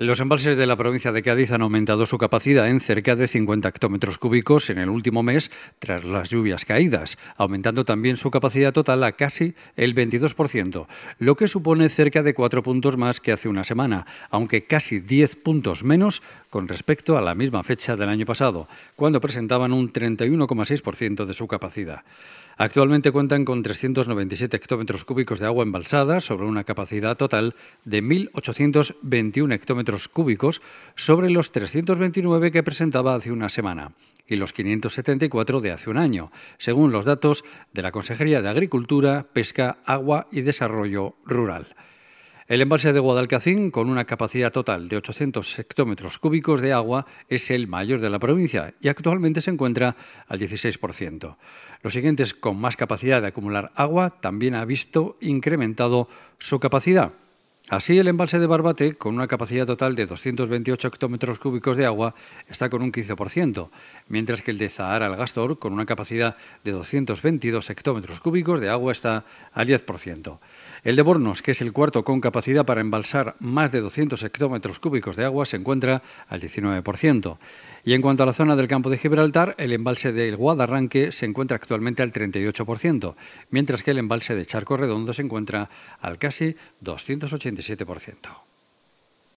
Los embalses de la provincia de Cádiz han aumentado su capacidad en cerca de 50 hectómetros cúbicos en el último mes tras las lluvias caídas, aumentando también su capacidad total a casi el 22%, lo que supone cerca de 4 puntos más que hace una semana, aunque casi 10 puntos menos con respecto a la misma fecha del año pasado, cuando presentaban un 31,6% de su capacidad. Actualmente cuentan con 397 hectómetros cúbicos de agua embalsada sobre una capacidad total de 1.821 hectómetros cúbicos sobre los 329 que presentaba hace una semana y los 574 de hace un año, según los datos de la Consejería de Agricultura, Pesca, Agua y Desarrollo Rural. El embalse de Guadalcacín, con una capacidad total de 800 hectómetros cúbicos de agua, es el mayor de la provincia y actualmente se encuentra al 16%. Los siguientes con más capacidad de acumular agua también ha visto incrementado su capacidad. Así, el embalse de Barbate, con una capacidad total de 228 hectómetros cúbicos de agua, está con un 15%, mientras que el de Zahara al Gastor, con una capacidad de 222 hectómetros cúbicos de agua, está al 10%. El de Bornos, que es el cuarto con capacidad para embalsar más de 200 hectómetros cúbicos de agua, se encuentra al 19%. Y en cuanto a la zona del campo de Gibraltar, el embalse del Guadarranque se encuentra actualmente al 38%, mientras que el embalse de Charco Redondo se encuentra al casi 280 27%.